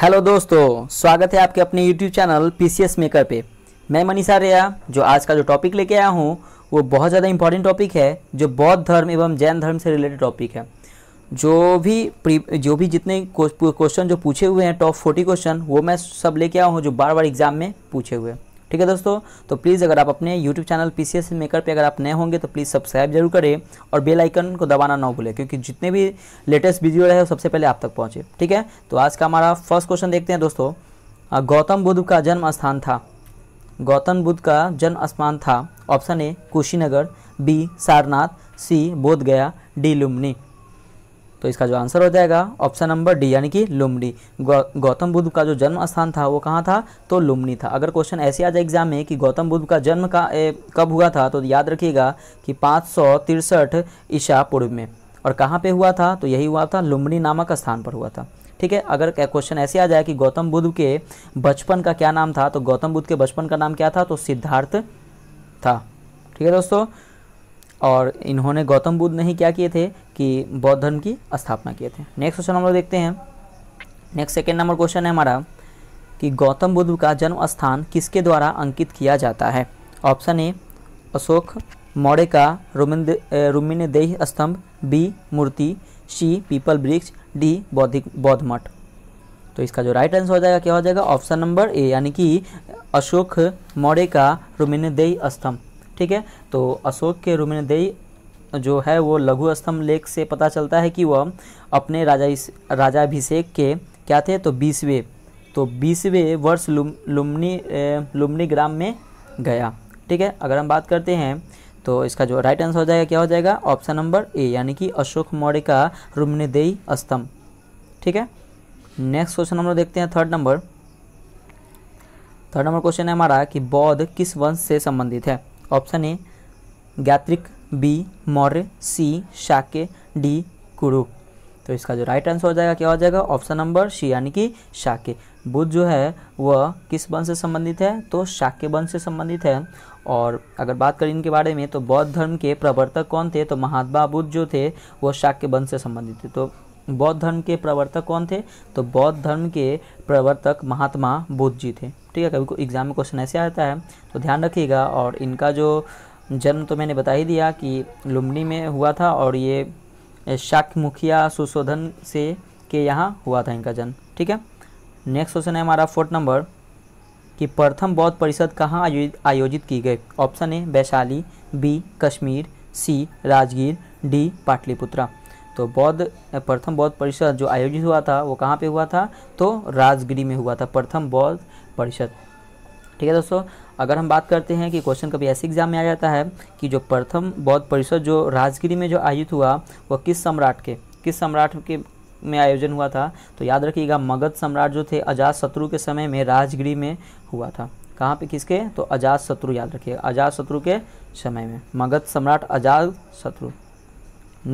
hello दोस्तों स्वागत है आपके अपने YouTube channel P C maker पे मैं मनीषा रेया जो आज का जो टॉपिक लेके आया हूँ वो बहुत ज़्यादा इंपॉर्टेंट टॉपिक है जो बौद्ध धर्म एवं जैन धर्म से रिलेटेड टॉपिक है जो भी जो भी जितने क्वेश्चन जो पूछे हुए हैं टॉप फोर्टी क्वेश्चन वो मैं सब लेके आया हूँ जो बार बार एग्जाम में पूछे हुए हैं ठीक है दोस्तों तो प्लीज़ अगर आप अपने YouTube channel P C S maker पर अगर आप नए होंगे तो प्लीज़ सब्सक्राइब जरूर करें और बेल आइकन को दबाना ना भूलें क्योंकि जितने भी लेटेस्ट वीडियो रहे सबसे पहले आप तक पहुँचे ठीक है तो आज का हमारा फर्स्ट क्वेश्चन देखते हैं दोस्तों गौतम बुद्ध का जन्म स्थान था गौतम बुद्ध का जन्म स्थान था option A Kushinagar B Sarnath C Bodhgaya D Lumbini तो इसका जो आंसर हो जाएगा ऑप्शन नंबर डी यानी कि लुमड़ी गौतम बुद्ध का जो जन्म स्थान था वो कहाँ था तो लुमनी था अगर क्वेश्चन ऐसे आ जाए एग्जाम में कि गौतम बुद्ध का जन्म का ए, कब हुआ था तो याद रखिएगा कि पाँच ईशा पूर्व में और कहाँ पर हुआ था तो यही हुआ था लुमड़ी नामक स्थान पर हुआ था ठीक है अगर क्वेश्चन ऐसे आ जाए कि गौतम बुद्ध के बचपन का क्या नाम था तो गौतम बुद्ध के बचपन का नाम क्या था तो सिद्धार्थ था ठीक है दोस्तों और इन्होंने गौतम बुद्ध ने ही क्या किए थे कि बौद्ध धर्म की स्थापना किए थे नेक्स्ट क्वेश्चन हम लोग देखते हैं नेक्स्ट सेकेंड नंबर क्वेश्चन है हमारा कि गौतम बुद्ध का जन्म स्थान किसके द्वारा अंकित किया जाता है ऑप्शन ए अशोक मौर्य का रुमिंद देह स्तंभ बी मूर्ति सी पीपल वृक्ष डी बौद्धिक बौद्ध मठ तो इसका जो राइट आंसर हो जाएगा क्या हो जाएगा ऑप्शन नंबर ए यानी कि अशोक मौर्य का देह स्तंभ ठीक है तो अशोक के रुमिनदेई जो है वो लघु स्तंभ लेख से पता चलता है कि वह अपने राजा राजाभिषेक के क्या थे तो बीसवें तो बीसवें वर्ष लुम लुमनी लुमनी ग्राम में गया ठीक है अगर हम बात करते हैं तो इसका जो राइट आंसर हो जाएगा क्या हो जाएगा ऑप्शन नंबर ए यानी कि अशोक मौर्य का रुमनदेई स्तंभ ठीक है नेक्स्ट क्वेश्चन हम लोग देखते हैं third number third number question है हमारा कि बौद्ध किस वंश से संबंधित है ऑप्शन ए गैत्रिक B Maurya C Shakya D Kuru तो इसका जो राइट आंसर हो जाएगा क्या हो जाएगा ऑप्शन नंबर सी यानी कि शाके बुद्ध जो है वह किस वंश से संबंधित है तो शाक्य वंश से संबंधित है और अगर बात करें इनके बारे में तो बौद्ध धर्म के प्रवर्तक कौन थे तो महात्मा बुद्ध जो थे वह शाक्य वंश से संबंधित थे तो बौद्ध धर्म के प्रवर्तक कौन थे तो बौद्ध धर्म के प्रवर्तक महात्मा बुद्ध जी थे ठीक है कभी को एग्ज़ाम में क्वेश्चन ऐसे आता है तो ध्यान रखिएगा और इनका जो जन्म तो मैंने बता ही दिया कि लुम्बनी में हुआ था और ये शाक मुखिया सुशोधन से के यहाँ हुआ था इनका जन्म ठीक है नेक्स्ट क्वेश्चन है हमारा फोर्थ नंबर कि प्रथम बौद्ध परिषद कहाँ आयोजित की गई option A Vaishali B Kashmir C Rajgir D Pataliputra तो बौद्ध प्रथम बौद्ध परिषद जो आयोजित हुआ था वो कहाँ पे हुआ था तो राजगिरी में हुआ था प्रथम बौद्ध परिषद ठीक है दोस्तों अगर हम बात करते हैं कि क्वेश्चन कभी ऐसे एग्जाम में आ जाता है कि जो प्रथम बौद्ध परिषद जो राजगिरी में जो आयोजित हुआ वह किस सम्राट के किस सम्राट के में आयोजन हुआ था तो याद रखिएगा मगध सम्राट जो थे अजात शत्रु के समय में राजगिरी में हुआ था कहाँ पे किसके तो अजात शत्रु याद रखिएगा अजात शत्रु के समय में मगध सम्राट अजात शत्रु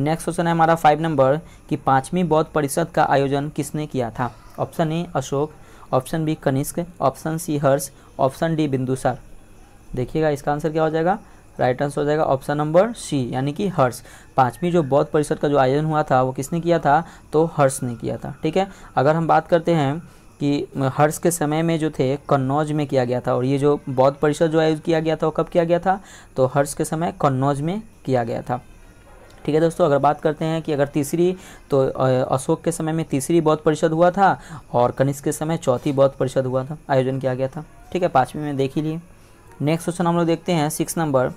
नेक्स्ट क्वेश्चन है हमारा फाइव नंबर कि पाँचवीं बौद्ध परिषद का आयोजन किसने किया था option A Ashoka option B Kanishka option C Harsha option D Bindusara देखिएगा इसका आंसर क्या हो जाएगा राइट आंसर हो जाएगा ऑप्शन नंबर सी यानी कि हर्ष पांचवी जो बौद्ध परिषद का जो आयोजन हुआ था वो किसने किया था तो हर्ष ने किया था ठीक है अगर हम बात करते हैं कि हर्ष के समय में जो थे कन्नौज में किया गया था और ये जो बौद्ध परिषद जो आयोजित किया गया था वो कब किया गया था तो हर्ष के समय कन्नौज में किया गया था ठीक है दोस्तों अगर बात करते हैं कि अगर तीसरी तो अशोक के समय में तीसरी बौद्ध परिषद हुआ था और कनिष्क के समय चौथी बौद्ध परिषद हुआ था आयोजन किया गया था ठीक है पाँचवीं में देख ही लिए नेक्स्ट क्वेश्चन हम लोग देखते हैं सिक्स नंबर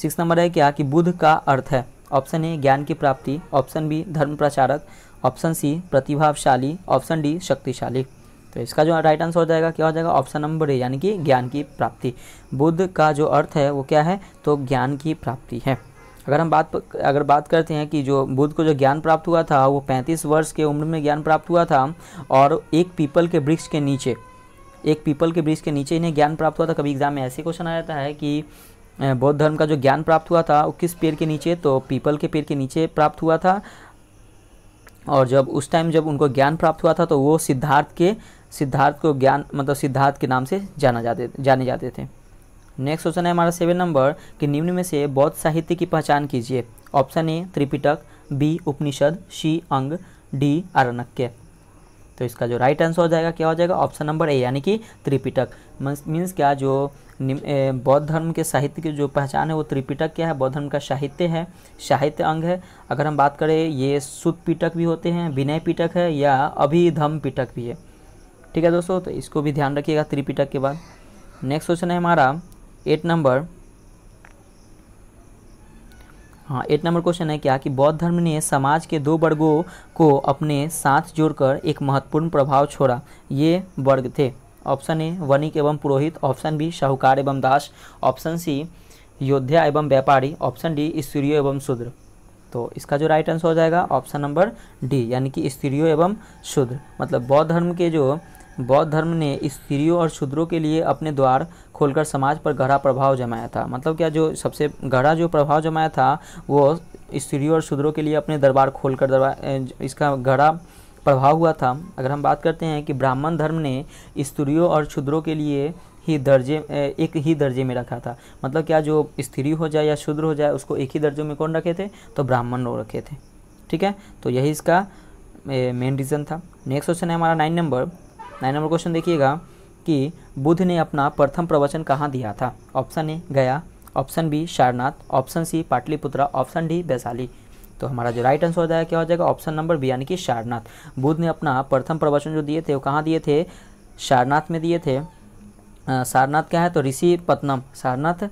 सिक्स नंबर है क्या कि बुद्ध का अर्थ है ऑप्शन ए ज्ञान की प्राप्ति ऑप्शन बी धर्म प्रचारक ऑप्शन सी प्रतिभाशाली ऑप्शन डी शक्तिशाली तो इसका जो राइट आंसर हो जाएगा क्या हो जाएगा ऑप्शन नंबर ए यानी कि ज्ञान की प्राप्ति बुद्ध का जो अर्थ है वो क्या है तो ज्ञान की प्राप्ति है अगर हम बात अगर बात करते हैं कि जो बुद्ध को जो ज्ञान प्राप्त हुआ था वो पैंतीस वर्ष के उम्र में ज्ञान प्राप्त हुआ था और एक पीपल के वृक्ष के नीचे एक पीपल के वृक्ष के नीचे इन्हें ज्ञान प्राप्त हुआ था कभी एग्जाम में ऐसे क्वेश्चन आ जाता है कि बौद्ध धर्म का जो ज्ञान प्राप्त हुआ था वो किस पेड़ के नीचे तो पीपल के पेड़ के नीचे प्राप्त हुआ था और जब उस टाइम जब उनको ज्ञान प्राप्त हुआ था तो वो सिद्धार्थ के सिद्धार्थ को ज्ञान मतलब सिद्धार्थ के नाम से जाना जाते जाने जाते थे नेक्स्ट क्वेश्चन है हमारा सेवन नंबर कि निम्न में से बौद्ध साहित्य की पहचान कीजिए option A Tripitaka B Upanishad C Anga D आरणक्य तो इसका जो राइट आंसर हो जाएगा क्या हो जाएगा ऑप्शन नंबर ए यानी कि त्रिपिटक मीन्स क्या जो बौद्ध धर्म के साहित्य की जो पहचान है वो त्रिपिटक क्या है बौद्ध धर्म का साहित्य है साहित्य अंग है अगर हम बात करें ये सुत पिटक भी होते हैं विनय पिटक है या अभिधम पिटक भी है ठीक है दोस्तों तो इसको भी ध्यान रखिएगा त्रिपिटक के बाद नेक्स्ट क्वेश्चन है हमारा एट नंबर हाँ एट नंबर क्वेश्चन है क्या कि बौद्ध धर्म ने समाज के दो वर्गों को अपने साथ जोड़कर एक महत्वपूर्ण प्रभाव छोड़ा ये वर्ग थे ऑप्शन ए वनिक एवं पुरोहित ऑप्शन बी शाहूकार एवं दास ऑप्शन सी योद्धा एवं व्यापारी ऑप्शन डी स्त्रियों एवं शूद्र तो इसका जो राइट आंसर हो जाएगा ऑप्शन नंबर डी यानी कि स्त्रियों एवं शूद्र मतलब बौद्ध धर्म के जो बौद्ध धर्म ने स्त्रियों और शूद्रों के लिए अपने द्वार खोलकर समाज पर गहरा प्रभाव जमाया था मतलब क्या जो सबसे गहरा जो प्रभाव जमाया था वो स्त्रियों और शूद्रों के लिए अपने दरबार खोलकर दरबार इसका गहरा प्रभाव हुआ था अगर हम बात करते हैं कि ब्राह्मण धर्म ने स्त्रियों और शूद्रों के लिए ही दर्जे एक ही दर्जे में रखा था मतलब क्या जो स्त्री हो जाए या शूद्र हो जाए उसको एक ही दर्जे में कौन रखे थे तो ब्राह्मण लोग रखे थे ठीक है तो यही इसका मेन रीज़न था नेक्स्ट क्वेश्चन है हमारा nine number nine number question देखिएगा कि बुद्ध ने अपना प्रथम प्रवचन कहाँ दिया था option A Gaya option B Sarnath option C Pataliputra option D Vaishali तो हमारा जो राइट आंसर हो जाएगा क्या हो जाएगा ऑप्शन नंबर बी यानी कि सारनाथ बुद्ध ने अपना प्रथम प्रवचन जो दिए थे वो कहाँ दिए थे सारनाथ में दिए थे सारनाथ क्या है तो ऋषि पत्नम सारनाथ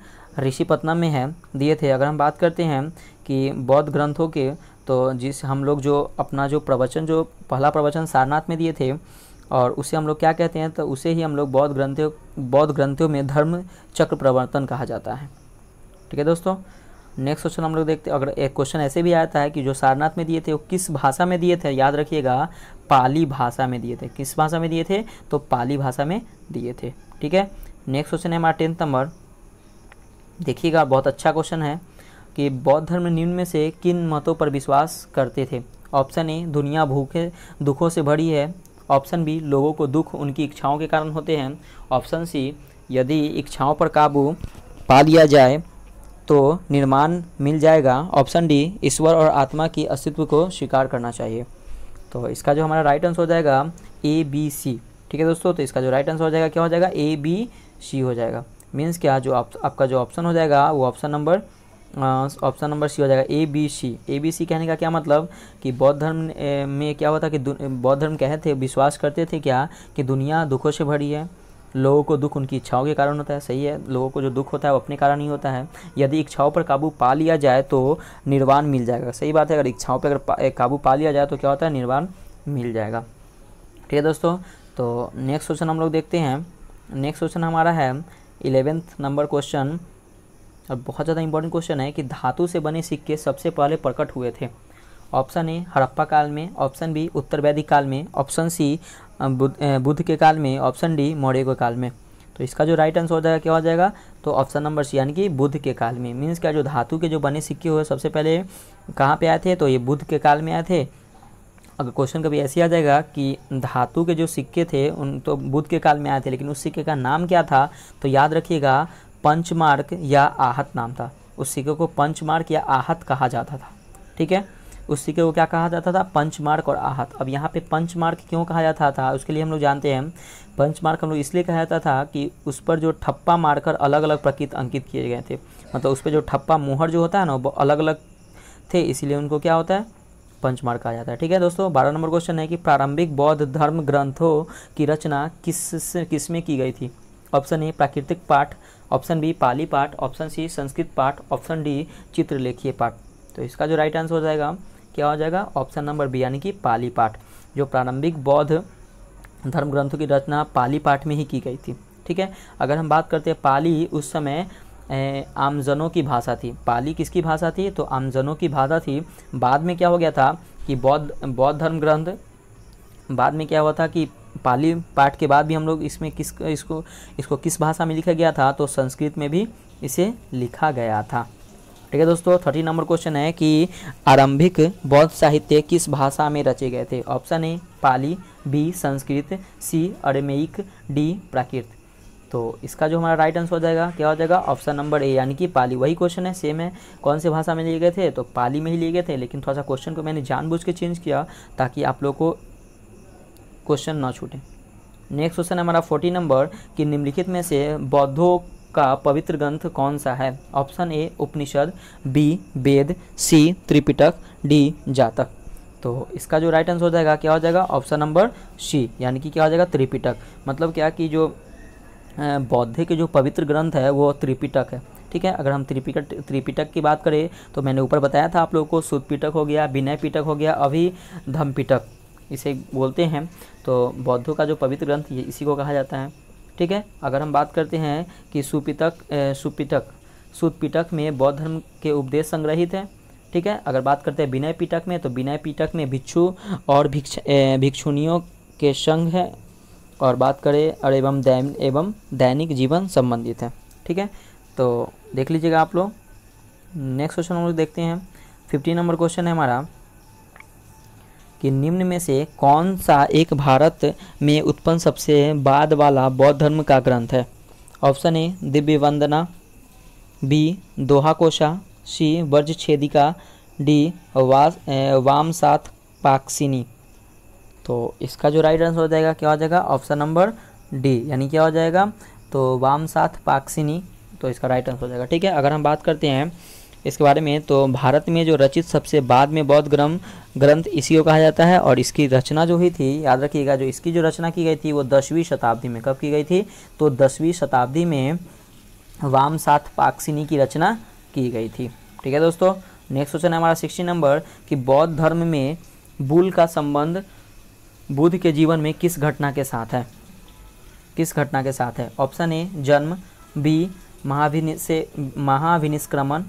ऋषि पत्नम में है दिए थे अगर हम बात करते हैं कि बौद्ध ग्रंथों के तो जिस हम लोग जो अपना जो प्रवचन जो पहला प्रवचन सारनाथ में दिए थे और उसे हम लोग क्या कहते हैं तो उसे ही हम लोग बौद्ध ग्रंथियों बौद्ध ग्रंथियों में धर्म चक्र प्रवर्तन कहा जाता है ठीक है दोस्तों नेक्स्ट क्वेश्चन हम लोग देखते अगर एक क्वेश्चन ऐसे भी आता है कि जो सारनाथ में दिए थे वो किस भाषा में दिए थे याद रखिएगा पाली भाषा में दिए थे किस भाषा में दिए थे तो पाली भाषा में दिए थे ठीक है नेक्स्ट क्वेश्चन है हमारा टेंथ नंबर देखिएगा बहुत अच्छा क्वेश्चन है कि बौद्ध धर्म निम्न में से किन मतों पर विश्वास करते थे ऑप्शन ए दुनिया भूखे दुखों से भरी है ऑप्शन बी लोगों को दुख उनकी इच्छाओं के कारण होते हैं ऑप्शन सी यदि इच्छाओं पर काबू पा लिया जाए तो निर्माण मिल जाएगा ऑप्शन डी ईश्वर और आत्मा की अस्तित्व को स्वीकार करना चाहिए तो इसका जो हमारा राइट आंसर हो जाएगा ए बी सी ठीक है दोस्तों तो इसका जो राइट आंसर हो जाएगा क्या हो जाएगा ए बी सी हो जाएगा मीन्स क्या जो आप, आपका जो ऑप्शन हो जाएगा वो option number option number C हो जाएगा A B C A B C कहने का क्या मतलब कि बौद्ध धर्म में क्या होता कि बौद्ध धर्म कहे थे विश्वास करते थे क्या कि दुनिया दुखों से भरी है लोगों को दुख उनकी इच्छाओं के कारण होता है सही है लोगों को जो दुख होता है वो अपने कारण ही होता है यदि इच्छाओं पर काबू पा लिया जाए तो निर्वाण मिल जाएगा सही बात है अगर इच्छाओं पर अगर काबू पा लिया जाए तो क्या होता है निर्वाण मिल जाएगा ठीक है दोस्तों तो नेक्स्ट क्वेश्चन हम लोग देखते हैं नेक्स्ट क्वेश्चन हमारा है इलेवेंथ नंबर क्वेश्चन और बहुत ज़्यादा इंपॉर्टेंट क्वेश्चन है कि धातु से बने सिक्के सबसे पहले प्रकट हुए थे ऑप्शन ए हड़प्पा काल में ऑप्शन बी उत्तर वैदिक काल में ऑप्शन सी बुद्ध के काल में ऑप्शन डी मौर्य के काल में तो इसका जो राइट आंसर हो जाएगा क्या हो जाएगा तो ऑप्शन नंबर सी यानी कि बुद्ध के काल में मीन्स क्या जो धातु के जो बने सिक्के हुए सबसे पहले कहाँ पर आए थे तो ये बुद्ध के काल में आए थे अगर क्वेश्चन कभी ऐसे आ जाएगा कि धातु के जो सिक्के थे उन तो बुद्ध के काल में आए थे लेकिन उस सिक्के का नाम क्या था तो याद रखिएगा पंचमार्क या आहत नाम था उस सिक्के को पंचमार्क या आहत कहा जाता था ठीक है उस सिक्के को क्या कहा जाता था पंचमार्क और आहत अब यहाँ पे पंचमार्क क्यों कहा जाता था उसके लिए हम लोग जानते हैं पंचमार्क हम लोग इसलिए कहा जाता था कि उस पर जो ठप्पा मारकर अलग अलग प्रकृत अंकित किए गए थे मतलब उस पर जो ठप्पा मुहर जो होता है ना वो अलग अलग थे इसीलिए उनको क्या होता है पंचमार्क कहा जाता है ठीक है दोस्तों बारह नंबर क्वेश्चन है कि प्रारंभिक बौद्ध धर्म ग्रंथों की रचना किस किस में की गई थी ऑप्शन ए प्राकृतिक पाठ ऑप्शन बी पाली पाठ ऑप्शन सी संस्कृत पाठ ऑप्शन डी चित्रलेखीय पाठ तो इसका जो राइट आंसर हो जाएगा क्या हो जाएगा ऑप्शन नंबर बी यानी कि पाली पाठ जो प्रारंभिक बौद्ध धर्म ग्रंथों की रचना पाली पाठ में ही की गई थी ठीक है अगर हम बात करते हैं पाली उस समय आमजनों की भाषा थी पाली किसकी भाषा थी तो आमजनों की भाषा थी बाद में क्या हो गया था कि बौद्ध बौद्ध धर्म ग्रंथ बाद में क्या हुआ था कि पाली पाठ के बाद भी हम लोग इसमें किस इसको इसको किस भाषा में लिखा गया था तो संस्कृत में भी इसे लिखा गया था ठीक है दोस्तों थर्टी नंबर क्वेश्चन है कि आरंभिक बौद्ध साहित्य किस भाषा में रचे गए थे option A Pali B Sanskrit C Aramaic D Prakrit तो इसका जो हमारा राइट आंसर हो जाएगा क्या हो जाएगा ऑप्शन नंबर ए यानी कि पाली वही क्वेश्चन है सेम है कौन से भाषा में लिए गए थे तो पाली में ही लिए गए थे लेकिन थोड़ा सा क्वेश्चन को मैंने जानबूझ के चेंज किया ताकि आप लोग को क्वेश्चन ना छूटे नेक्स्ट क्वेश्चन हमारा फोर्टी नंबर कि निम्नलिखित में से बौद्धों का पवित्र ग्रंथ कौन सा है option A Upanishad B Veda C Tripitaka D Jataka तो इसका जो राइट आंसर हो जाएगा क्या हो जाएगा ऑप्शन नंबर सी यानी कि क्या हो जाएगा त्रिपिटक मतलब क्या कि जो बौद्ध के जो पवित्र ग्रंथ है वो त्रिपिटक है ठीक है अगर हम त्रिपिटक त्रिपिटक की बात करें तो मैंने ऊपर बताया था आप लोगों को सुदपिटक हो गया विनय पिटक हो गया अभी धमपिटक इसे बोलते हैं तो बौद्धों का जो पवित्र ग्रंथ ये इसी को कहा जाता है ठीक है अगर हम बात करते हैं कि सुपितक सुपिटक सुपिटक में बौद्ध धर्म के उपदेश संग्रहित हैं ठीक है अगर बात करते हैं विनय पिटक में तो विनय पिटक में भिक्षु और भिक्ष भिक्षुणियों के संघ है और बात करें और एवं दैन एवं दैनिक जीवन संबंधित है ठीक है तो देख लीजिएगा आप लोग नेक्स्ट क्वेश्चन हम लोग देखते हैं फिफ्टी नंबर क्वेश्चन है हमारा कि निम्न में से कौन सा एक भारत में उत्पन्न सबसे बाद वाला बौद्ध धर्म का ग्रंथ है option A Divya Vandana B Doha Kosha C वर्ज छेदिका डी वास वाम साथ पाक्सिनी तो इसका जो राइट आंसर हो जाएगा क्या हो जाएगा ऑप्शन नंबर डी यानी क्या हो जाएगा तो वाम साथ पाक्सिनी तो इसका राइट आंसर हो जाएगा ठीक है अगर हम बात करते हैं इसके बारे में तो भारत में जो रचित सबसे बाद में बौद्ध ग्रम ग्रंथ इसी को कहा जाता है और इसकी रचना जो हुई थी याद रखिएगा जो इसकी जो रचना की गई थी वो दसवीं शताब्दी में कब की गई थी तो दसवीं शताब्दी में वाम साथ पाक्सिनी की रचना की गई थी ठीक है दोस्तों नेक्स्ट क्वेश्चन है हमारा सिक्सटी नंबर कि बौद्ध धर्म में बुल का संबंध बुद्ध के जीवन में किस घटना के साथ है किस घटना के साथ है ऑप्शन ए जन्म बी महाभिनि से महाभिनिष्क्रमण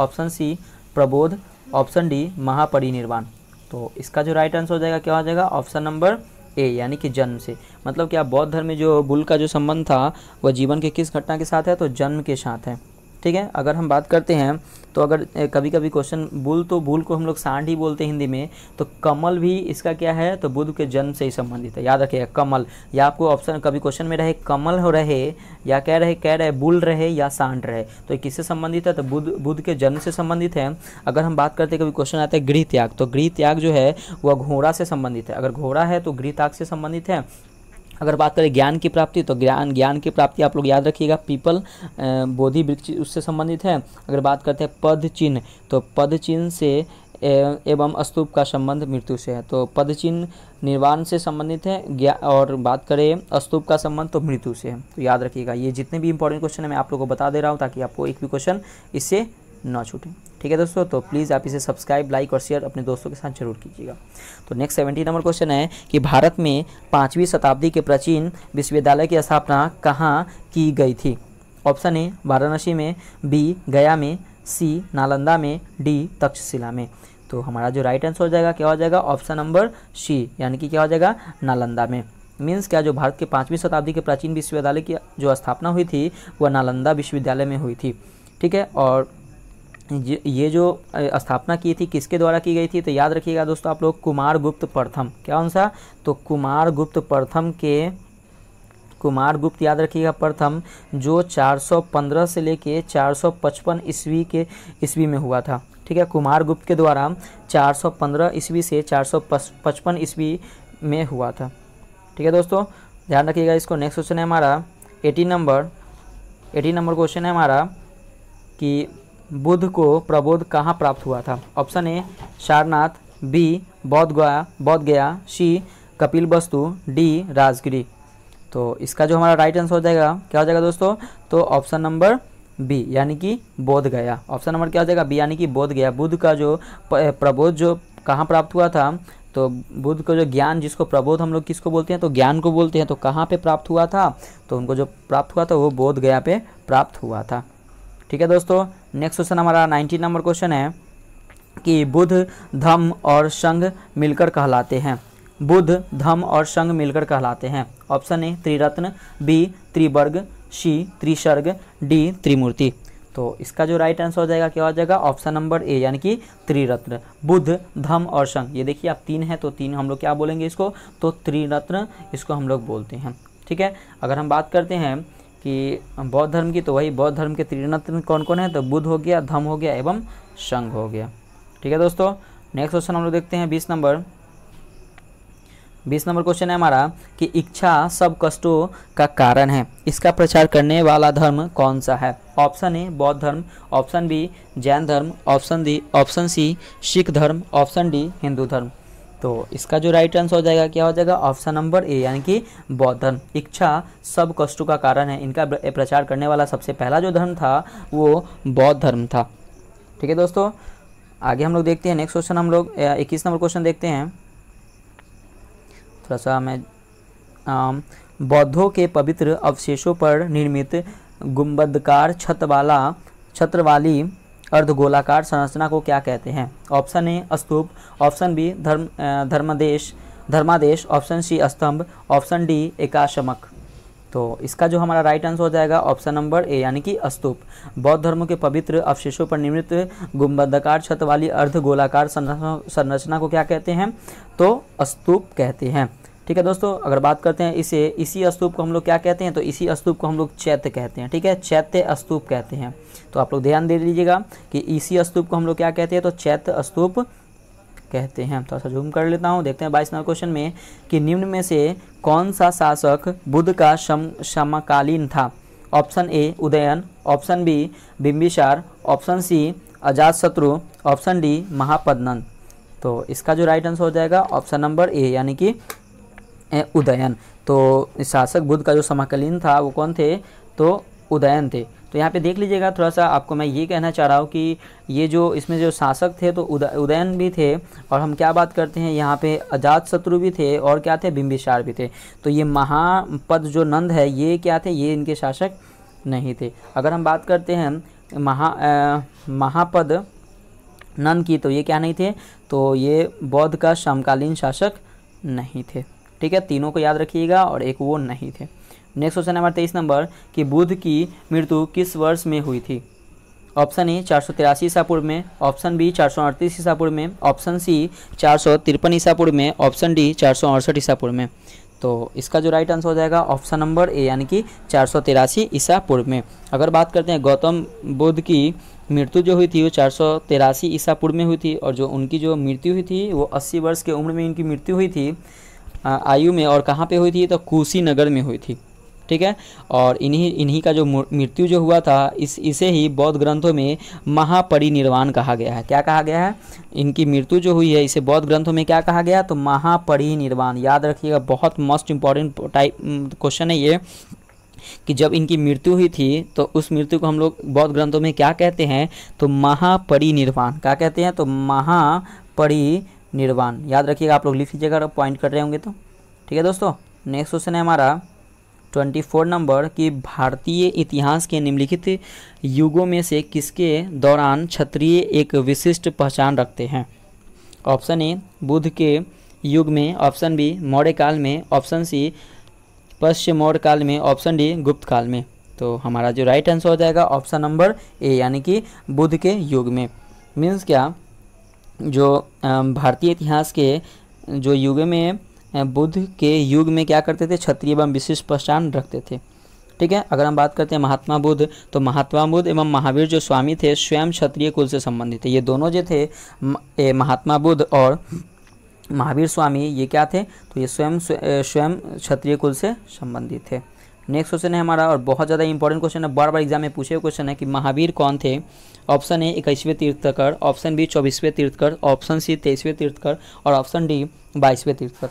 ऑप्शन सी प्रबोध ऑप्शन डी महापरिनिर्वाण तो इसका जो राइट आंसर हो जाएगा क्या हो जाएगा ऑप्शन नंबर ए यानी कि जन्म से मतलब क्या बौद्ध धर्म में जो बुल का जो संबंध था वह जीवन के किस घटना के साथ है तो जन्म के साथ है ठीक है अगर हम बात करते हैं तो अगर कभी कभी क्वेश्चन बुल तो बुल को हम लोग सांड ही बोलते हैं हिंदी में तो कमल भी इसका क्या है तो बुद्ध के जन्म से ही संबंधित है याद रखिएगा कमल या आपको ऑप्शन कभी क्वेश्चन में रहे कमल हो रहे या कह रहे कह रहे बुल रहे या सांड रहे तो किससे संबंधित है तो बुद्ध बुद्ध के जन्म से संबंधित है अगर हम बात करते कभी क्वेश्चन आता है गृह त्याग तो गृह त्याग जो है वह घोड़ा से संबंधित है अगर घोड़ा है तो गृह त्याग से संबंधित है अगर बात करें ज्ञान की प्राप्ति तो ज्ञान ज्ञान की प्राप्ति आप लोग याद रखिएगा पीपल बोधि वृक्ष उससे संबंधित है अगर बात करते हैं पद चिन्ह तो पद चिन्ह से एवं स्तूप का संबंध मृत्यु से है तो पद चिन्ह निर्वाण से संबंधित है और बात करें स्तूप का संबंध तो मृत्यु से है तो याद रखिएगा ये जितने भी इंपॉर्टेंट क्वेश्चन है मैं आप लोग को बता दे रहा हूँ ताकि आपको एक भी क्वेश्चन इससे ना छूटें ठीक है दोस्तों तो प्लीज़ आप इसे सब्सक्राइब लाइक और शेयर अपने दोस्तों के साथ जरूर कीजिएगा तो नेक्स्ट सेवेंटी नंबर क्वेश्चन है कि भारत में पाँचवीं शताब्दी के प्राचीन विश्वविद्यालय की स्थापना कहाँ की गई थी ऑप्शन ए वाराणसी में बी गया में सी नालंदा में डी तक्षशिला में तो हमारा जो राइट आंसर हो जाएगा क्या हो जाएगा ऑप्शन नंबर सी यानी कि क्या हो जाएगा नालंदा में मीन्स क्या जो भारत के पाँचवीं शताब्दी के प्राचीन विश्वविद्यालय की जो स्थापना हुई थी वह नालंदा विश्वविद्यालय में हुई थी ठीक है और ये जो स्थापना की थी किसके द्वारा की गई थी तो याद रखिएगा दोस्तों आप लोग कुमार गुप्त प्रथम कौन सा तो कुमार गुप्त प्रथम के कुमार गुप्त याद रखिएगा प्रथम जो 415 से लेके 455 ईस्वी के ईस्वी में हुआ था ठीक है कुमार गुप्त के द्वारा 415 ईस्वी से 455 ईस्वी में हुआ था ठीक है दोस्तों ध्यान रखिएगा इसको नेक्स्ट क्वेश्चन है हमारा eighty number eighty number question है हमारा कि बुद्ध को प्रबोध कहाँ प्राप्त हुआ था ऑप्शन ए सारनाथ बी बौद्ध गया बौद्ध गया सी कपिल वस्तु डी राजगिरी तो इसका जो हमारा राइट आंसर हो जाएगा क्या हो जाएगा दोस्तों तो ऑप्शन नंबर बी यानी कि बोध गया ऑप्शन नंबर क्या हो जाएगा बी यानी कि बोध गया बुद्ध का जो प्रबोध जो कहाँ प्राप्त हुआ था तो बुद्ध का जो ज्ञान जिसको प्रबोध हम लोग किसको बोलते हैं तो ज्ञान को बोलते हैं तो कहाँ पे प्राप्त हुआ था तो उनको जो प्राप्त हुआ था वो बोध गया पे प्राप्त हुआ था ठीक है दोस्तों नेक्स्ट क्वेश्चन हमारा नाइनटीन नंबर क्वेश्चन है कि बुध धम और संघ मिलकर कहलाते हैं बुध धम और संघ मिलकर कहलाते हैं ऑप्शन ए त्रिरत्न बी त्रिवर्ग सी त्रिसर्ग डी त्रिमूर्ति तो इसका जो राइट आंसर हो जाएगा क्या हो जाएगा ऑप्शन नंबर ए यानी कि त्रिरत्न बुध धम और संघ ये देखिए आप तीन है तो तीन हम लोग क्या बोलेंगे इसको तो त्रिरत्न इसको हम लोग बोलते हैं ठीक है अगर हम बात करते हैं कि बौद्ध धर्म की तो वही बौद्ध धर्म के त्रिरत्न कौन कौन है तो बुद्ध हो गया धम हो गया एवं संघ हो गया ठीक है दोस्तों नेक्स्ट क्वेश्चन हम लोग देखते हैं बीस नंबर बीस नंबर क्वेश्चन है हमारा कि इच्छा सब कष्टों का कारण है इसका प्रचार करने वाला धर्म कौन सा है ऑप्शन ए बौद्ध धर्म ऑप्शन बी जैन धर्म option D option C Sikh धर्म ऑप्शन डी हिंदू धर्म तो इसका जो राइट आंसर हो जाएगा क्या हो जाएगा ऑप्शन नंबर ए यानी कि बौद्ध धर्म इच्छा सब कष्टों का कारण है इनका प्रचार करने वाला सबसे पहला जो धर्म था वो बौद्ध धर्म था ठीक है दोस्तों आगे हम लोग देखते हैं नेक्स्ट क्वेश्चन हम लोग इक्कीस नंबर क्वेश्चन देखते हैं थोड़ा सा मैं बौद्धों के पवित्र अवशेषों पर निर्मित गुम्बदकार छत वाला छत्र वाली अर्धगोलाकार संरचना को क्या कहते हैं option A stupa option B धर्म धर्मादेश धर्मादेश ऑप्शन सी स्तंभ ऑप्शन डी एकाशमक तो इसका जो हमारा राइट आंसर हो जाएगा ऑप्शन नंबर ए यानी कि स्तूप बौद्ध धर्म के पवित्र अवशेषों पर निर्मित गुम्बदकार छत वाली अर्धगोलाकार संरचना को क्या कहते हैं तो स्तूप कहते हैं ठीक है दोस्तों अगर बात करते हैं इसे इसी स्तूप को हम लोग क्या कहते हैं तो इसी स्तूप को हम लोग चैत्य कहते हैं ठीक है चैत्य स्तूप कहते हैं तो आप लोग ध्यान दे दीजिएगा कि इसी स्तूप को हम लोग क्या कहते हैं तो चैत्य स्तूप कहते हैं थोड़ा सा जूम कर लेता हूँ देखते हैं बाईस नंबर क्वेश्चन में कि निम्न में से कौन सा शासक बुद्ध का समकालीन था option A Udayan option B Bimbisara option C Ajatashatru option D Mahapadmananda तो इसका जो राइट आंसर हो जाएगा ऑप्शन नंबर ए यानी कि उदयन तो शासक बुद्ध का जो समकालीन था वो कौन थे तो उदयन थे तो यहाँ पे देख लीजिएगा थोड़ा सा आपको मैं ये कहना चाह रहा हूँ कि ये जो इसमें जो शासक थे तो उदय उदयन भी थे और हम क्या बात करते हैं यहाँ पे अजात शत्रु भी थे और क्या थे बिंबिसार भी थे तो ये महापद जो नंद है ये क्या थे ये इनके शासक नहीं थे अगर हम बात करते हैं महा आ, महापद नंद की तो ये क्या नहीं थे तो ये बौद्ध का समकालीन शासक नहीं थे ठीक है तीनों को याद रखिएगा और एक वो नहीं थे नेक्स्ट क्वेश्चन नंबर तेईस नंबर कि बुद्ध की मृत्यु किस वर्ष में हुई थी ऑप्शन ए चार सौ तिरासी ईसापुर में ऑप्शन बी चार सौ अड़तीस ईसापुर में ऑप्शन सी चार सौ तिरपन ईसापुर में ऑप्शन डी चार सौ अड़सठ ईसापुर में तो इसका जो राइट आंसर हो जाएगा ऑप्शन नंबर ए यानी कि चार सौ तिरासी ईसापुर में अगर बात करते हैं गौतम बुद्ध की मृत्यु जो हुई थी वो चार सौ तिरासी ईसापुर में हुई थी और जो उनकी जो मृत्यु हुई थी वो अस्सी वर्ष के उम्र में इनकी मृत्यु हुई थी आयु में और कहाँ पे हुई थी तो कुशीनगर में हुई थी ठीक है और इन्हीं इन्हीं का जो मृत्यु जो हुआ था इस इसे ही बौद्ध ग्रंथों में महापरिनिर्वाण कहा गया है क्या कहा गया है इनकी मृत्यु जो हुई है इसे बौद्ध ग्रंथों में क्या कहा गया तो महापरिनिर्वाण याद रखिएगा बहुत मोस्ट इंपॉर्टेंट टाइप क्वेश्चन है ये कि जब इनकी मृत्यु हुई थी तो उस मृत्यु को हम लोग बौद्ध ग्रंथों में क्या कहते हैं तो महापरिनिर्वाण क्या कहते हैं तो महापरि निर्वाण याद रखिएगा आप लोग लिख लीजिएगा अगर पॉइंट कर रहे होंगे तो ठीक है दोस्तों नेक्स्ट क्वेश्चन है हमारा ट्वेंटी फोर नंबर कि भारतीय इतिहास के निम्नलिखित युगों में से किसके दौरान क्षत्रिय एक विशिष्ट पहचान रखते हैं ऑप्शन ए बुद्ध के युग में ऑप्शन बी मौर्य काल में ऑप्शन सी पश्चिम मौर्य काल में ऑप्शन डी गुप्त काल में तो हमारा जो राइट आंसर हो जाएगा ऑप्शन नंबर ए यानी कि बुद्ध के युग में मीन्स क्या जो भारतीय इतिहास के जो युग में बुद्ध के युग में क्या करते थे क्षत्रिय एवं विशिष्ट पहचान रखते थे ठीक है अगर हम बात करते हैं महात्मा बुद्ध तो महात्मा बुद्ध एवं महावीर जो स्वामी थे स्वयं क्षत्रिय कुल से संबंधित थे ये दोनों जो थे महात्मा बुद्ध और महावीर स्वामी ये क्या थे तो ये स्वयं स्वयं क्षत्रिय कुल से संबंधित थे नेक्स्ट क्वेश्चन है हमारा और बहुत ज़्यादा इंपॉर्टेंट क्वेश्चन है बार बार एग्जाम में पूछे हुए क्वेश्चन है कि महावीर कौन थे ऑप्शन ए इक्कीसवें तीर्थकर ऑप्शन बी चौबीसवें तीर्थकर ऑप्शन सी तेईसवें तीर्थकर और ऑप्शन डी बाईसवें तीर्थकर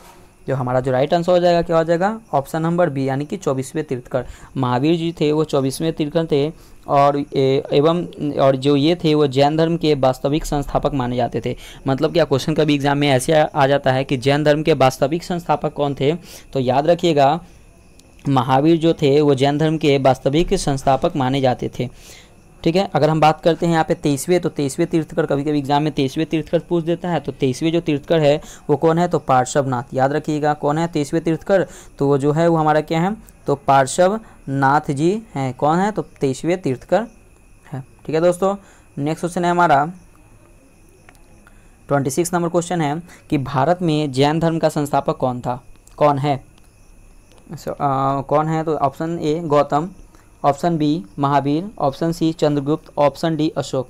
जो हमारा जो राइट आंसर हो जाएगा क्या हो जाएगा ऑप्शन नंबर बी यानी कि चौबीसवें तीर्थकर महावीर जी थे वो चौबीसवें तीर्थकर थे और ए, एवं और जो ये थे वो जैन धर्म के वास्तविक संस्थापक माने जाते थे मतलब क्या क्वेश्चन कभी एग्जाम में ऐसे आ जाता है कि जैन धर्म के वास्तविक संस्थापक कौन थे तो याद रखिएगा महावीर जो थे वो जैन धर्म के वास्तविक संस्थापक माने जाते थे ठीक है अगर हम बात करते हैं यहाँ पे तेईसवें तो तेईसवें तीर्थकर कभी कभी एग्जाम में तेईसवें तीर्थकर पूछ देता है तो तेईसवें जो तीर्थकर है वो कौन है तो पार्श्वनाथ याद रखिएगा कौन है तेईसवें तीर्थकर तो वो जो है वो हमारा क्या है तो पार्श्वनाथ जी हैं कौन है तो तेईसवें तीर्थकर है ठीक है दोस्तों नेक्स्ट क्वेश्चन है हमारा ट्वेंटी सिक्स नंबर क्वेश्चन है कि भारत में जैन धर्म का संस्थापक कौन था कौन है आ, uh, कौन है तो option A Gautama option B Mahavira option C Chandragupta option D Ashoka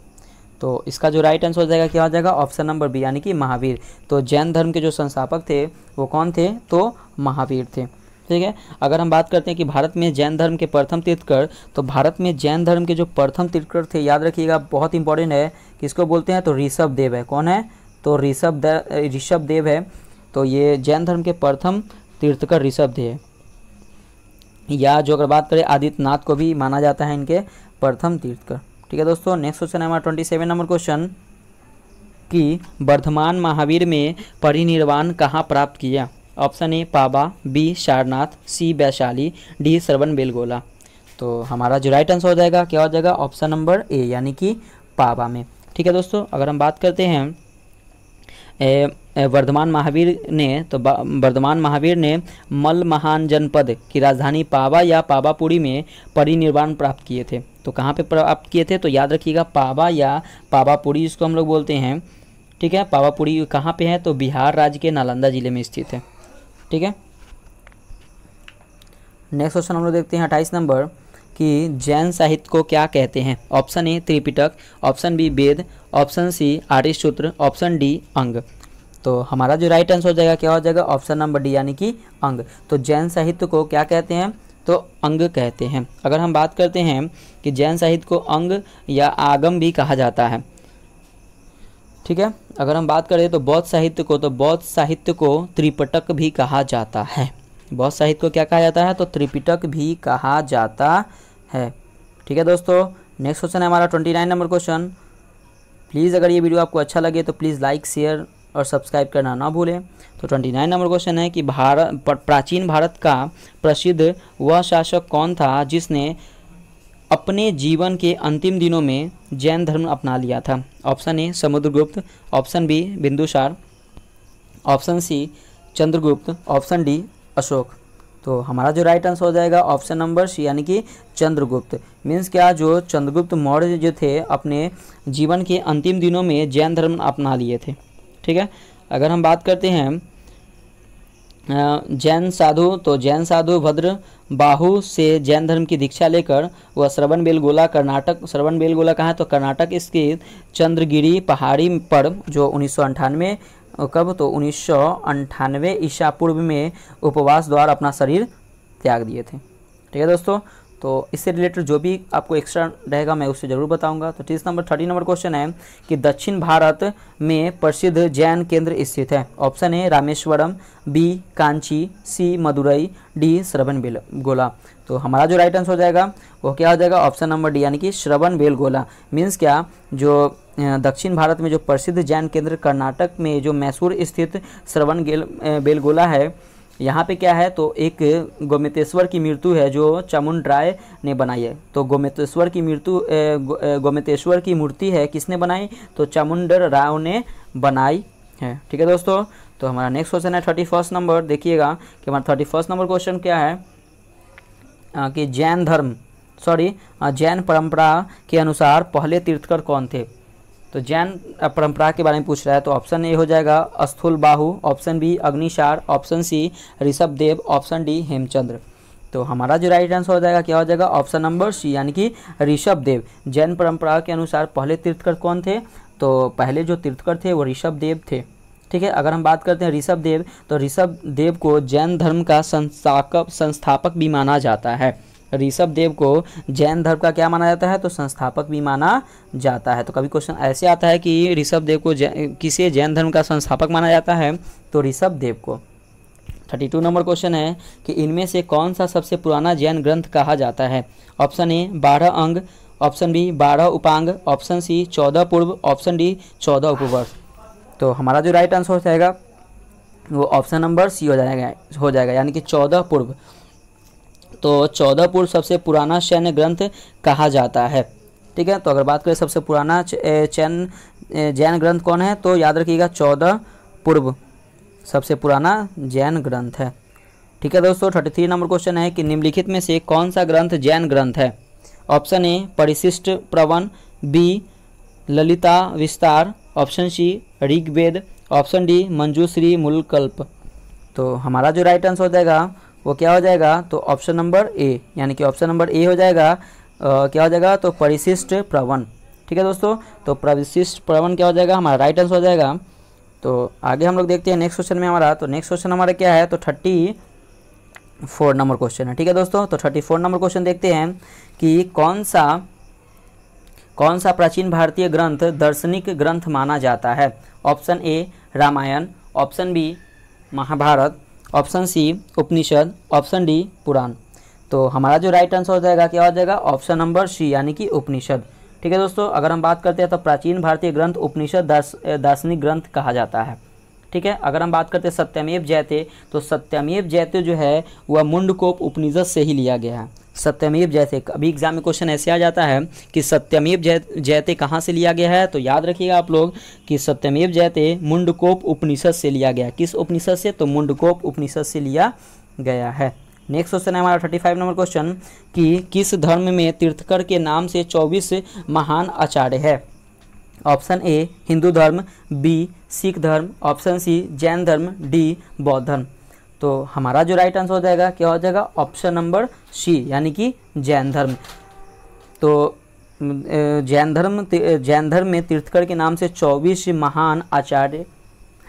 तो इसका जो राइट आंसर हो जाएगा क्या हो जाएगा ऑप्शन नंबर बी यानी कि महावीर तो जैन धर्म के जो संस्थापक थे वो कौन थे तो महावीर थे ठीक है अगर हम बात करते हैं कि भारत में जैन धर्म के प्रथम तीर्थकर तो भारत में जैन धर्म के जो प्रथम तीर्थकर थे याद रखिएगा बहुत इंपॉर्टेंट है किसको बोलते हैं तो ऋषभ देव है कौन है तो ऋषभ ऋषभ देव है तो ये जैन धर्म के प्रथम तीर्थकर ऋषभ देव है या जो अगर बात करें आदित्यनाथ को भी माना जाता है इनके प्रथम तीर्थकर ठीक है दोस्तों नेक्स्ट क्वेश्चन है हमारा ट्वेंटी सेवन नंबर क्वेश्चन कि वर्धमान महावीर में परिनिर्वाण कहाँ प्राप्त किया option A Pava B Sarnath C Vaishali D Shravana Belagola तो हमारा जो राइट आंसर हो जाएगा क्या हो जाएगा ऑप्शन नंबर ए यानी कि पाबा में ठीक है दोस्तों अगर हम बात करते हैं वर्धमान महावीर ने तो वर्धमान महावीर ने मल महान जनपद की राजधानी पावा या पावापुरी में परिनिर्वाण प्राप्त किए थे तो कहाँ पे प्राप्त किए थे तो याद रखिएगा पावा या पावापुरी इसको हम लोग बोलते हैं ठीक है पावापुरी कहाँ पे है तो बिहार राज्य के नालंदा जिले में स्थित है ठीक है नेक्स्ट क्वेश्चन हम लोग देखते हैं अट्ठाईस नंबर कि जैन साहित्य को क्या कहते हैं option A Tripitaka option B Veda option C आर्य सूत्र ऑप्शन डी अंग तो हमारा जो राइट आंसर हो जाएगा क्या हो जाएगा ऑप्शन नंबर डी यानी कि अंग तो जैन साहित्य को क्या कहते हैं तो अंग कहते हैं अगर हम बात करते हैं कि जैन साहित्य को अंग या आगम भी कहा जाता है ठीक है अगर हम बात करें तो बौद्ध साहित्य को तो बौद्ध साहित्य को त्रिपटक भी कहा जाता है बौद्ध साहित्य को क्या कहा जाता है तो त्रिपिटक भी कहा जाता है ठीक है दोस्तों नेक्स्ट क्वेश्चन है हमारा twenty nine number question please अगर ये वीडियो आपको अच्छा लगे तो प्लीज़ लाइक शेयर और सब्सक्राइब करना ना भूलें तो ट्वेंटी नाइन नंबर क्वेश्चन है कि भारत प्राचीन भारत का प्रसिद्ध वह शासक कौन था जिसने अपने जीवन के अंतिम दिनों में जैन धर्म अपना लिया था option A Samudragupta option B Bindusara option C Chandragupta option D Ashoka तो हमारा जो राइट आंसर हो जाएगा ऑप्शन नंबर सी यानी कि चंद्रगुप्त मीन्स क्या जो चंद्रगुप्त मौर्य जो थे अपने जीवन के अंतिम दिनों में जैन धर्म अपना लिए थे ठीक है अगर हम बात करते हैं जैन साधु तो जैन साधु भद्र बाहु से जैन धर्म की दीक्षा लेकर वह श्रवण बेलगोला कर्नाटक श्रवण बेलगोला कहाँ तो कर्नाटक स्थित चंद्रगिरी पहाड़ी पर जो उन्नीस कब तो उन्नीस सौ ईसा पूर्व में उपवास द्वारा अपना शरीर त्याग दिए थे ठीक है दोस्तों तो इससे रिलेटेड जो भी आपको एक्स्ट्रा रहेगा मैं उससे जरूर बताऊंगा तो तीस नंबर थर्टी नंबर क्वेश्चन है कि दक्षिण भारत में प्रसिद्ध जैन केंद्र स्थित है ऑप्शन है Rameswaram B Kanchi C Madurai D Shravana गोला तो हमारा जो राइट आंसर हो जाएगा वो क्या हो जाएगा ऑप्शन नंबर डी यानी कि श्रवण बेलगोला मीन्स क्या जो दक्षिण भारत में जो प्रसिद्ध जैन केंद्र कर्नाटक में जो मैसूर स्थित श्रवण बेलगोला है यहाँ पे क्या है तो एक गोमितेश्वर की मृत्यु है जो चामुंडराय ने बनाई है तो गोमितेश्वर की मृत्यु गोमितेश्वर की मूर्ति है किसने बनाई तो चामुंडर राव ने बनाई है ठीक है दोस्तों तो हमारा नेक्स्ट क्वेश्चन है थर्टी फर्स्ट नंबर देखिएगा कि हमारा थर्टी फर्स्ट नंबर क्वेश्चन क्या है आ, कि जैन धर्म सॉरी जैन परंपरा के अनुसार पहले तीर्थकर कौन थे तो जैन परंपरा के बारे में पूछ रहा है तो ऑप्शन ए हो जाएगा अस्थूल बाहु ऑप्शन बी अग्निशार option C Rishabh Dev option D Hemchandra तो हमारा जो राइट आंसर हो जाएगा क्या हो जाएगा ऑप्शन नंबर सी यानी कि ऋषभ देव जैन परंपरा के अनुसार पहले तीर्थकर कौन थे तो पहले जो तीर्थकर थे वो ऋषभ देव थे ठीक है अगर हम बात करते हैं ऋषभ देव तो ऋषभ देव को जैन धर्म का संस्थापक संस्थापक भी माना जाता है ऋषभ देव को जैन धर्म का क्या माना जाता है तो संस्थापक भी माना जाता है तो कभी क्वेश्चन ऐसे आता है कि ऋषभ देव को जै, किसे जैन धर्म का संस्थापक माना जाता है तो ऋषभ देव को थर्टी टू नंबर क्वेश्चन है कि इनमें से कौन सा सबसे पुराना जैन ग्रंथ कहा जाता है ऑप्शन ए बारह अंग ऑप्शन बी बारह उपांग ऑप्शन सी चौदह पूर्व ऑप्शन डी चौदह उपवर्ष तो हमारा जो राइट आंसर हो जाएगा वो ऑप्शन नंबर सी हो जाएगा हो जाएगा यानी कि चौदह पूर्व तो चौदहपुर सबसे पुराना सैन्य ग्रंथ कहा जाता है ठीक है तो अगर बात करें सबसे पुराना चैन जैन ग्रंथ कौन है तो याद रखिएगा चौदह पूर्व सबसे पुराना जैन ग्रंथ है ठीक है दोस्तों थर्टी थ्री नंबर क्वेश्चन है कि निम्नलिखित में से कौन सा ग्रंथ जैन ग्रंथ है ऑप्शन ए परिशिष्ट प्रवन B Lalitavistara option C Rigveda option D Manjushri Mulakalpa तो हमारा जो राइट आंसर हो जाएगा वो क्या हो जाएगा तो ऑप्शन नंबर ए यानी कि ऑप्शन नंबर ए हो जाएगा आ, क्या हो जाएगा तो परिशिष्ट प्रवण ठीक है दोस्तों तो परिशिष्ट प्रवण क्या हो जाएगा हमारा राइट आंसर हो जाएगा तो आगे हम लोग देखते हैं नेक्स्ट क्वेश्चन में हमारा तो नेक्स्ट क्वेश्चन हमारा क्या है तो थर्टी फोर नंबर क्वेश्चन है ठीक है दोस्तों तो थर्टी फोर नंबर क्वेश्चन देखते हैं कि कौन सा कौन सा प्राचीन भारतीय ग्रंथ दार्शनिक ग्रंथ माना जाता है option A Ramayana option B Mahabharata option C Upanishad option D Purana तो हमारा जो राइट आंसर हो जाएगा क्या हो जाएगा ऑप्शन नंबर सी यानी कि उपनिषद ठीक है दोस्तों अगर हम बात करते हैं तो प्राचीन भारतीय ग्रंथ उपनिषद दार्शनिक ग्रंथ कहा जाता है ठीक है अगर हम बात करते हैं सत्यमेव जयते तो सत्यमेव जयते जो है वह मुंडकोप उपनिषद से ही लिया गया है सत्यमेव जयते अभी एग्जाम में क्वेश्चन ऐसे आ जाता है कि सत्यमेव जय जयते कहाँ से लिया गया है तो याद रखिएगा आप लोग कि सत्यमेव जयते मुंडकोप उपनिषद से लिया गया किस उपनिषद से तो मुंडकोप उपनिषद से लिया गया है नेक्स्ट क्वेश्चन है हमारा थर्टी फाइव नंबर क्वेश्चन कि किस धर्म में तीर्थकर के नाम से चौबीस महान आचार्य है ऑप्शन ए हिंदू धर्म बी सिख धर्म ऑप्शन सी जैन धर्म डी बौद्ध धर्म तो हमारा जो राइट आंसर हो जाएगा क्या हो जाएगा ऑप्शन नंबर सी यानी कि जैन धर्म तो जैन धर्म जैन धर्म में तीर्थकर के नाम से चौबीस महान आचार्य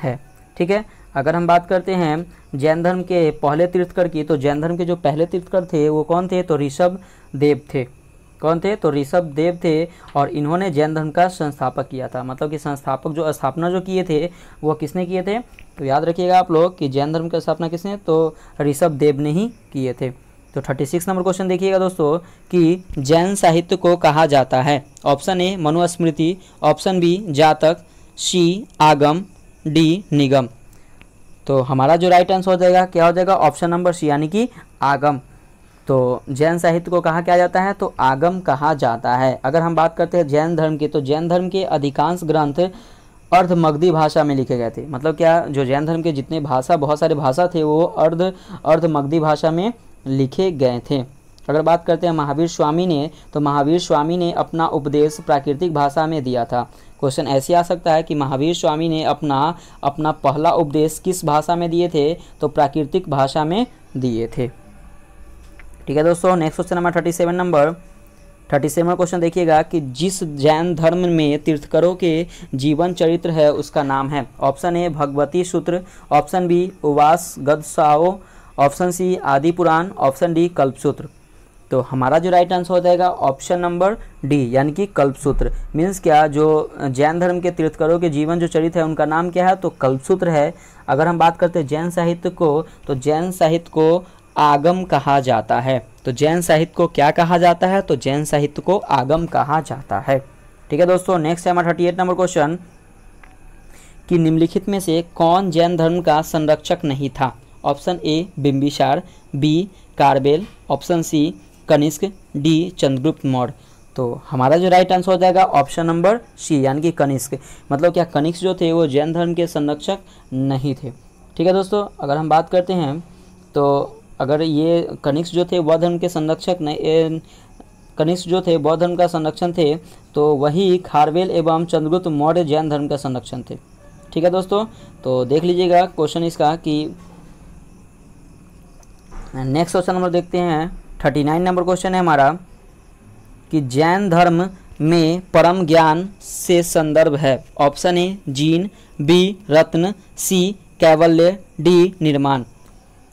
है ठीक है अगर हम बात करते हैं जैन धर्म के पहले तीर्थकर की तो जैन धर्म के जो पहले तीर्थकर थे वो कौन थे तो ऋषभ देव थे कौन थे तो ऋषभ देव थे और इन्होंने जैन धर्म का संस्थापक किया था मतलब कि संस्थापक जो स्थापना जो किए थे वो किसने किए थे तो याद रखिएगा आप लोग कि जैन धर्म की स्थापना किसने तो ऋषभ देव ने ही किए थे तो थर्टी सिक्स नंबर क्वेश्चन देखिएगा दोस्तों कि जैन साहित्य को कहा जाता है option A Manusmriti option B Jataka C आगम डी निगम तो हमारा जो राइट आंसर हो जाएगा क्या हो जाएगा ऑप्शन नंबर सी यानी कि आगम तो जैन साहित्य को कहा क्या जाता है तो आगम कहा जाता है अगर हम बात करते हैं जैन धर्म की तो जैन धर्म के अधिकांश ग्रंथ अर्धमगधी भाषा में लिखे गए थे मतलब क्या जो जैन धर्म के जितने भाषा बहुत सारे भाषा थे वो अर्ध अर्धमगधी भाषा में लिखे गए थे अगर बात करते हैं महावीर स्वामी ने तो महावीर स्वामी ने अपना उपदेश प्राकृतिक भाषा में दिया था क्वेश्चन ऐसे आ सकता है कि महावीर स्वामी ने अपना अपना पहला उपदेश किस भाषा में दिए थे तो प्राकृतिक भाषा में दिए थे ठीक है दोस्तों next question number thirty seven number thirty seven question देखिएगा कि जिस जैन धर्म में तीर्थकरों के जीवन चरित्र है उसका नाम है option A Bhagavati Sutra option B Uvasagadasao option C Adi Purana option D कल्पसूत्र तो हमारा जो राइट आंसर हो जाएगा ऑप्शन नंबर डी यानी कि कल्पसूत्र मीन्स क्या जो जैन धर्म के तीर्थकरों के जीवन जो चरित्र है उनका नाम क्या है तो कल्पसूत्र है अगर हम बात करते हैं जैन साहित्य को तो जैन साहित्य को आगम कहा जाता है तो जैन साहित्य को क्या कहा जाता है तो जैन साहित्य को आगम कहा जाता है ठीक है दोस्तों नेक्स्ट है हमारा थर्टी एट नंबर क्वेश्चन कि निम्नलिखित में से कौन जैन धर्म का संरक्षक नहीं था option A Bimbisara B Kharavela option C Kanishka D Chandragupta Maurya तो हमारा जो राइट आंसर हो जाएगा ऑप्शन नंबर सी यानी कि कनिष्क मतलब क्या कनिष्क जो थे वो जैन धर्म के संरक्षक नहीं थे ठीक है दोस्तों अगर हम बात करते हैं तो अगर ये कनिष्क जो थे बौद्ध धर्म के संरक्षक नहीं कनिष्क जो थे बौद्ध धर्म का संरक्षण थे तो वही खारवेल एवं चंद्रगुप्त मौर्य जैन धर्म का संरक्षण थे ठीक है दोस्तों तो देख लीजिएगा क्वेश्चन इसका कि नेक्स्ट क्वेश्चन नंबर देखते हैं थर्टी नाइन नंबर क्वेश्चन है हमारा कि जैन धर्म में परम ज्ञान से संदर्भ है ऑप्शन ए जीन बी रत्न सी कैवल्य डी निर्माण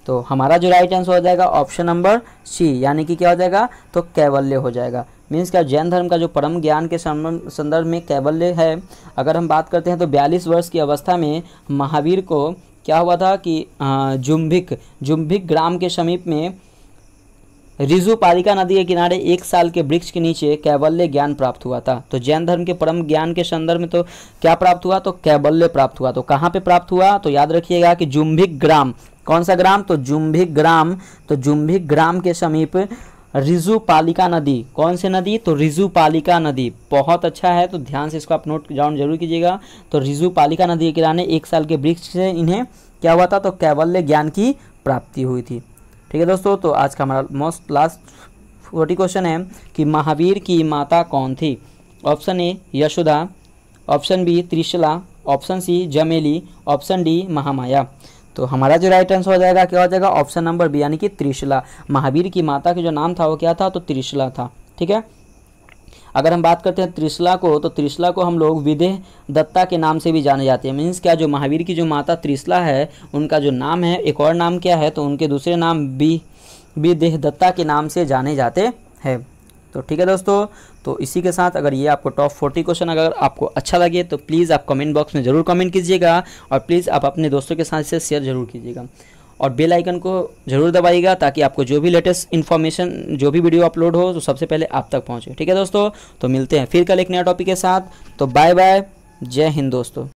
तो हमारा जो राइट आंसर हो जाएगा ऑप्शन नंबर सी यानी कि क्या हो जाएगा तो कैवल्य हो जाएगा मीन्स क्या जैन धर्म का जो परम ज्ञान के संदर्भ में कैवल्य है अगर हम बात करते हैं तो बयालीस वर्ष की अवस्था में महावीर को क्या हुआ था कि जुम्भिक जुम्भिक ग्राम के समीप में रिजु पालिका नदी के किनारे एक साल के वृक्ष के नीचे कैवल्य ज्ञान प्राप्त हुआ था तो जैन धर्म के परम ज्ञान के संदर्भ में तो क्या प्राप्त हुआ तो कैवल्य प्राप्त हुआ तो कहाँ पे प्राप्त हुआ तो याद रखिएगा कि जुम्भिक ग्राम कौन सा ग्राम तो जुम्भिक ग्राम तो जुम्भिक ग्राम के समीप रिजुपालिका नदी कौन सी नदी तो रिजुपालिका नदी बहुत अच्छा है तो ध्यान से इसको आप नोट डाउन जरूर कीजिएगा तो रिजुपालिका नदी के किराने एक साल के वृक्ष से इन्हें क्या हुआ था तो कैवल्य ज्ञान की प्राप्ति हुई थी ठीक है दोस्तों तो आज का हमारा मोस्ट लास्ट फोर्टी क्वेश्चन है कि महावीर की माता कौन थी option A Yashoda option B Trishala option C Jameli option D Mahamaya तो हमारा जो राइट आंसर हो जाएगा क्या हो जाएगा ऑप्शन नंबर बी यानी कि त्रिशला महावीर की माता का जो नाम था वो क्या था तो त्रिशला था ठीक है अगर हम बात करते हैं त्रिशला को तो त्रिशला को हम लोग विदेह दत्ता के नाम से भी जाने जाते हैं मीन्स क्या जो महावीर की जो माता त्रिशला है उनका जो नाम है एक और नाम क्या है तो उनके दूसरे नाम बी विदेह दत्ता के नाम से जाने जाते हैं तो ठीक है दोस्तों तो इसी के साथ अगर ये आपको टॉप फोर्टी क्वेश्चन अगर आपको अच्छा लगे तो प्लीज़ आप कमेंट बॉक्स में ज़रूर कमेंट कीजिएगा और प्लीज़ आप अपने दोस्तों के साथ इसे शेयर ज़रूर कीजिएगा और बेल आइकन को ज़रूर दबाइएगा ताकि आपको जो भी लेटेस्ट इन्फॉर्मेशन जो भी वीडियो अपलोड हो तो सबसे पहले आप तक पहुँचे ठीक है दोस्तों तो मिलते हैं फिर कल एक नया टॉपिक के साथ तो बाय बाय जय हिंद दोस्तों